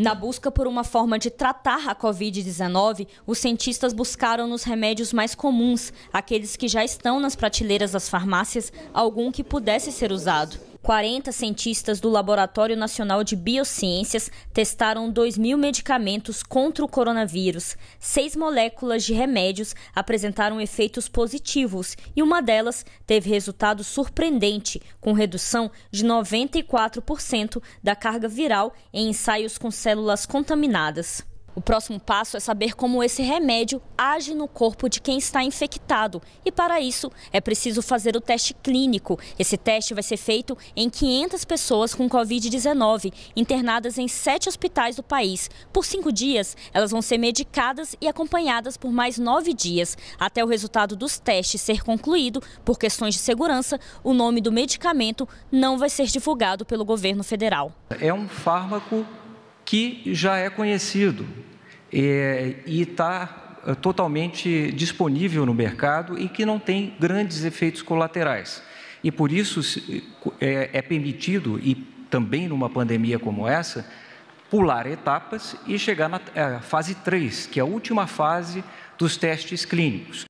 Na busca por uma forma de tratar a Covid-19, os cientistas buscaram nos remédios mais comuns, aqueles que já estão nas prateleiras das farmácias, algum que pudesse ser usado. 40 cientistas do Laboratório Nacional de Biociências testaram 2 mil medicamentos contra o coronavírus. Seis moléculas de remédios apresentaram efeitos positivos e uma delas teve resultado surpreendente, com redução de 94% da carga viral em ensaios com células contaminadas. O próximo passo é saber como esse remédio age no corpo de quem está infectado. E para isso, é preciso fazer o teste clínico. Esse teste vai ser feito em 500 pessoas com Covid-19, internadas em sete hospitais do país. Por cinco dias, elas vão ser medicadas e acompanhadas por mais nove dias. Até o resultado dos testes ser concluído, por questões de segurança, o nome do medicamento não vai ser divulgado pelo governo federal. É um fármaco que já é conhecido é, e está é, totalmente disponível no mercado e que não tem grandes efeitos colaterais. E por isso é, é permitido, e também numa pandemia como essa, pular etapas e chegar na é, fase 3, que é a última fase dos testes clínicos.